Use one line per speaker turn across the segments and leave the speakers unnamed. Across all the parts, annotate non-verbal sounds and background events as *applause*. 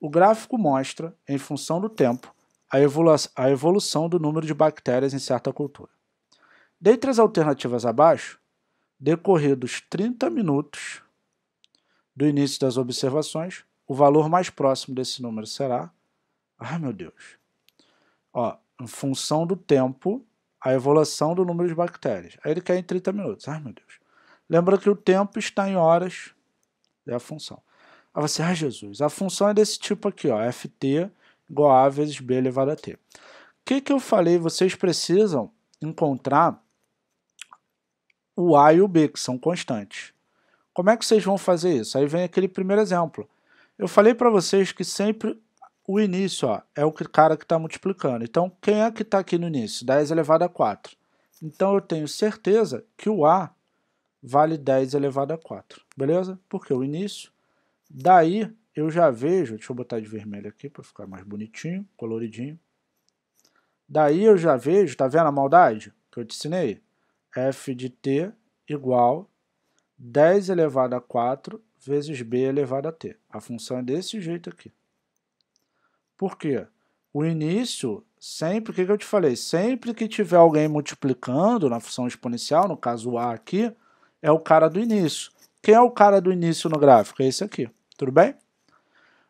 O gráfico mostra, em função do tempo, a, evolu a evolução do número de bactérias em certa cultura. Dentre as alternativas abaixo, decorridos 30 minutos do início das observações, o valor mais próximo desse número será. Ai meu Deus! Ó, em função do tempo, a evolução do número de bactérias. Aí ele quer em 30 minutos. Ai meu Deus! Lembra que o tempo está em horas, é a função. Aí você, assim, ah, Jesus, a função é desse tipo aqui, ó, ft igual a, vezes b elevado a t. O que, que eu falei? Vocês precisam encontrar o a e o b, que são constantes. Como é que vocês vão fazer isso? Aí vem aquele primeiro exemplo. Eu falei para vocês que sempre o início ó, é o cara que está multiplicando. Então, quem é que está aqui no início? 10 elevado a 4. Então, eu tenho certeza que o A vale 10 elevado a 4, beleza? Porque o início Daí eu já vejo, deixa eu botar de vermelho aqui para ficar mais bonitinho, coloridinho. Daí eu já vejo, tá vendo a maldade que eu te ensinei? f de t igual 10 elevado a 4 vezes b elevado a t. A função é desse jeito aqui. Por quê? O início, sempre, o que, que eu te falei? Sempre que tiver alguém multiplicando na função exponencial, no caso a aqui, é o cara do início. Quem é o cara do início no gráfico? É esse aqui. Tudo bem?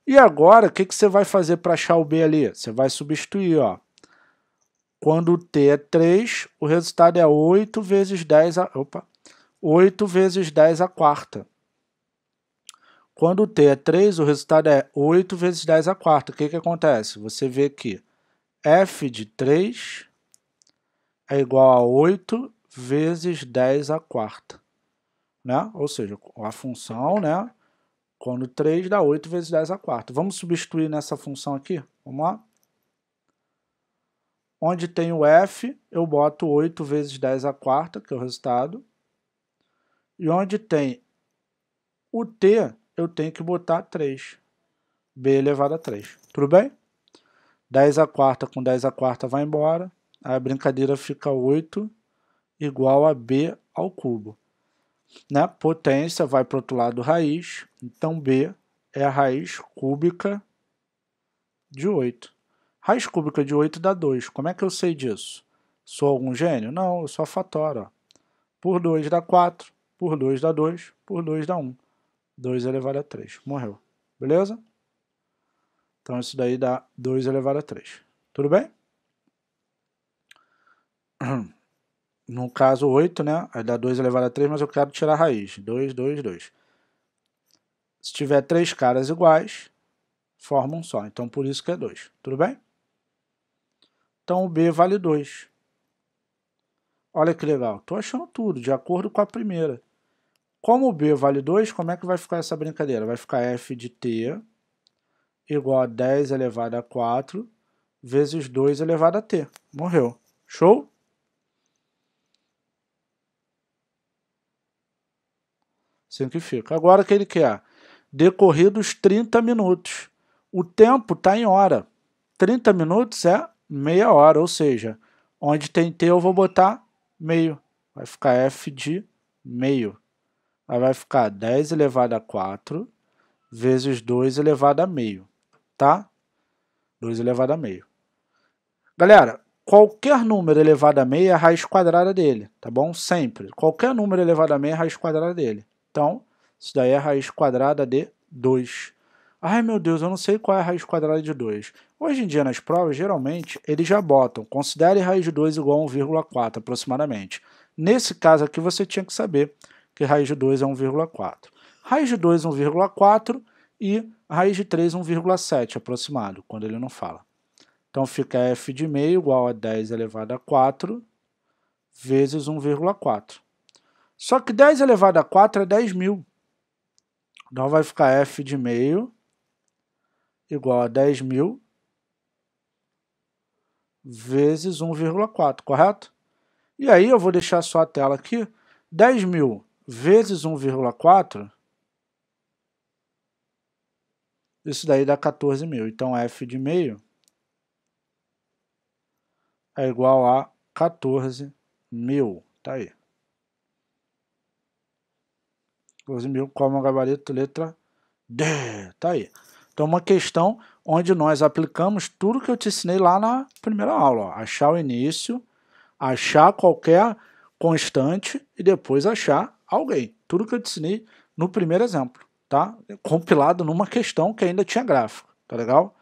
E agora, o que, que você vai fazer para achar o B ali? Você vai substituir, ó. Quando o T é 3, o resultado é 8 vezes 10 a... Opa! 8 vezes 10 a quarta. Quando o T é 3, o resultado é 8 vezes 10 a quarta. O que, que acontece? Você vê que F de 3 é igual a 8 vezes 10 a quarta. Né? Ou seja, a função, né? Quando 3 dá 8 vezes 10 a quarta. Vamos substituir nessa função aqui? Vamos lá? Onde tem o f, eu boto 8 vezes 10 a quarta, que é o resultado. E onde tem o t, eu tenho que botar 3. b elevado a 3. Tudo bem? 10 a quarta com 10 a quarta vai embora. A brincadeira fica 8 igual a b ao cubo. Né? Potência vai para o outro lado raiz, então B é a raiz cúbica de 8. Raiz cúbica de 8 dá 2. Como é que eu sei disso? Sou algum gênio? Não, eu sou a fatora. Por 2 dá 4, por 2 dá 2, por 2 dá 1. 2 elevado a 3. Morreu. Beleza? Então isso daí dá 2 elevado a 3. Tudo bem? *clears throat* no caso 8, né? Aí dá 2 elevado a 3, mas eu quero tirar a raiz. 2, 2, 2. Se tiver três caras iguais, forma um só. Então, por isso que é 2. Tudo bem? Então, o B vale 2. Olha que legal. Estou achando tudo, de acordo com a primeira. Como o B vale 2, como é que vai ficar essa brincadeira? Vai ficar f de t igual a 10 elevado a 4 vezes 2 elevado a t. Morreu. Show? Agora o que ele quer? Decorridos 30 minutos. O tempo está em hora. 30 minutos é meia hora, ou seja, onde tem T eu vou botar meio. Vai ficar F de meio. Aí vai ficar 10 elevado a 4 vezes 2 elevado a meio, tá? 2 elevado a meio. Galera, qualquer número elevado a meio é a raiz quadrada dele, tá bom? Sempre. Qualquer número elevado a meio é a raiz quadrada dele. Então, isso daí é a raiz quadrada de 2. Ai meu Deus, eu não sei qual é a raiz quadrada de 2. Hoje em dia, nas provas, geralmente, eles já botam, considere raiz de 2 igual a 1,4 aproximadamente. Nesse caso aqui, você tinha que saber que raiz de 2 é 1,4. Raiz de 2 é 1,4 e raiz de 3 é 1,7 aproximado, quando ele não fala. Então fica f de meio igual a 10 elevado a 4 vezes 1,4. Só que 10 elevado a 4 é 10 mil. Então vai ficar f de meio igual a 10 mil vezes 1,4, correto? E aí eu vou deixar só a tela aqui. 10 mil vezes 1,4, isso daí dá 14 mil. Então f de meio é igual a 14 mil. Tá aí. Cozimil como gabarito, letra D. Tá aí. Então, uma questão onde nós aplicamos tudo que eu te ensinei lá na primeira aula. Ó. Achar o início, achar qualquer constante e depois achar alguém. Tudo que eu te ensinei no primeiro exemplo, tá? Compilado numa questão que ainda tinha gráfico, tá legal?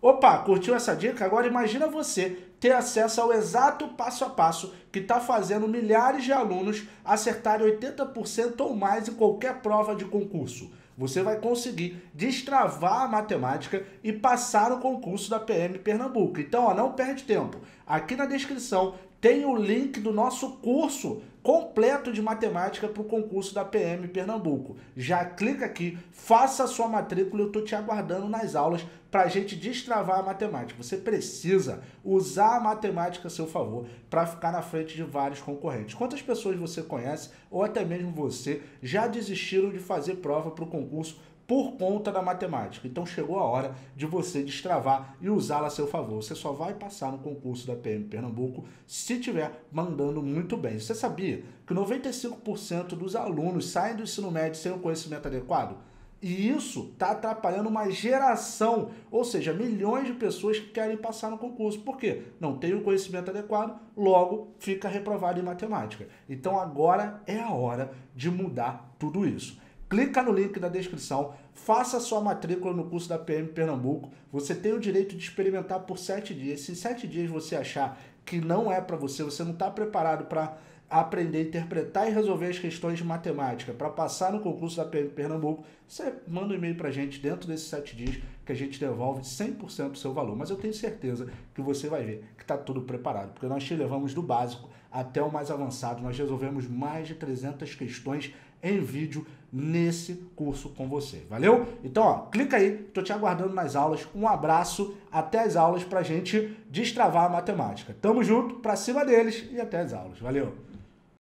Opa, curtiu essa dica? Agora imagina você ter acesso ao exato passo a passo que está fazendo milhares de alunos acertarem 80% ou mais em qualquer prova de concurso. Você vai conseguir destravar a matemática e passar o concurso da PM Pernambuco. Então, ó, não perde tempo. Aqui na descrição tem o link do nosso curso completo de matemática para o concurso da PM Pernambuco. Já clica aqui, faça a sua matrícula, eu estou te aguardando nas aulas para a gente destravar a matemática. Você precisa usar a matemática a seu favor para ficar na frente de vários concorrentes. Quantas pessoas você conhece, ou até mesmo você, já desistiram de fazer prova para o concurso por conta da matemática. Então chegou a hora de você destravar e usá-la a seu favor. Você só vai passar no concurso da PM Pernambuco se tiver mandando muito bem. Você sabia que 95% dos alunos saem do ensino médio sem o conhecimento adequado? E isso está atrapalhando uma geração, ou seja, milhões de pessoas que querem passar no concurso. Por quê? Não tem o conhecimento adequado, logo fica reprovado em matemática. Então agora é a hora de mudar tudo isso clica no link da descrição, faça sua matrícula no curso da PM Pernambuco. Você tem o direito de experimentar por sete dias. Se em sete dias você achar que não é para você, você não está preparado para aprender interpretar e resolver as questões de matemática para passar no concurso da PM Pernambuco, você manda um e-mail para a gente dentro desses sete dias que a gente devolve 100% do seu valor. Mas eu tenho certeza que você vai ver que está tudo preparado, porque nós te levamos do básico até o mais avançado. Nós resolvemos mais de 300 questões em vídeo nesse curso com você. Valeu? Então, ó, clica aí, tô te aguardando nas aulas. Um abraço, até as aulas para gente destravar a matemática. Tamo junto, para cima deles e até as aulas. Valeu!